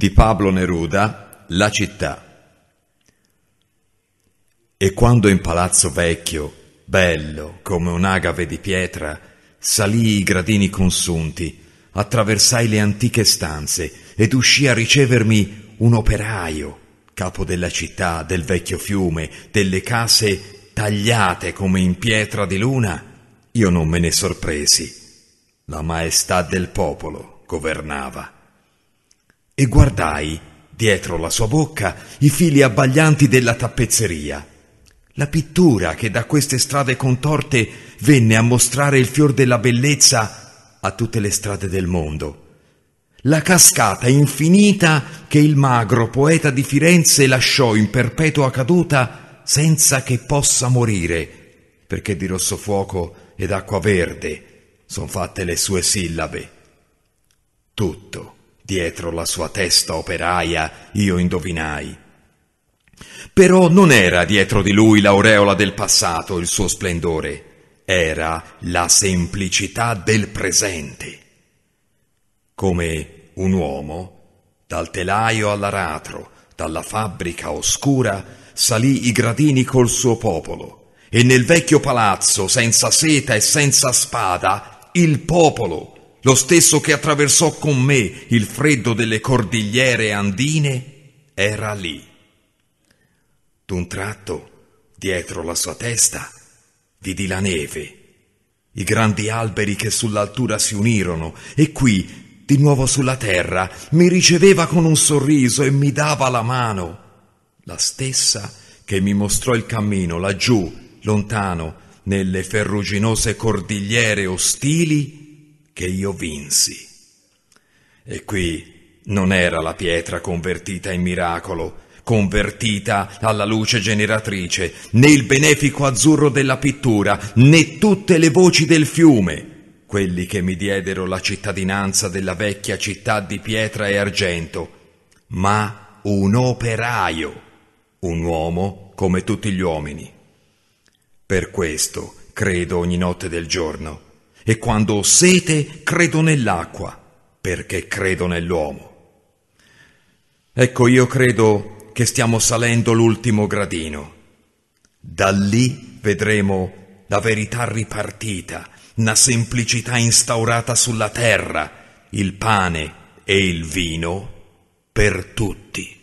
di Pablo Neruda, La città. E quando in palazzo vecchio, bello come un'agave di pietra, salii i gradini consunti, attraversai le antiche stanze ed uscì a ricevermi un operaio, capo della città, del vecchio fiume, delle case tagliate come in pietra di luna, io non me ne sorpresi. La maestà del popolo governava e guardai, dietro la sua bocca, i fili abbaglianti della tappezzeria, la pittura che da queste strade contorte venne a mostrare il fior della bellezza a tutte le strade del mondo, la cascata infinita che il magro poeta di Firenze lasciò in perpetua caduta senza che possa morire, perché di rosso fuoco ed acqua verde sono fatte le sue sillabe. Tutto Dietro la sua testa operaia io indovinai. Però non era dietro di lui l'aureola del passato il suo splendore, era la semplicità del presente. Come un uomo, dal telaio all'aratro, dalla fabbrica oscura, salì i gradini col suo popolo, e nel vecchio palazzo, senza seta e senza spada, il popolo, lo stesso che attraversò con me il freddo delle cordigliere andine, era lì. D'un tratto, dietro la sua testa, vidi la neve, i grandi alberi che sull'altura si unirono, e qui, di nuovo sulla terra, mi riceveva con un sorriso e mi dava la mano, la stessa che mi mostrò il cammino laggiù, lontano, nelle ferruginose cordigliere ostili, che io vinsi. E qui non era la pietra convertita in miracolo, convertita alla luce generatrice, né il benefico azzurro della pittura, né tutte le voci del fiume, quelli che mi diedero la cittadinanza della vecchia città di pietra e argento, ma un operaio, un uomo come tutti gli uomini. Per questo credo ogni notte del giorno e quando ho sete credo nell'acqua, perché credo nell'uomo. Ecco, io credo che stiamo salendo l'ultimo gradino. Da lì vedremo la verità ripartita, la semplicità instaurata sulla terra, il pane e il vino per tutti.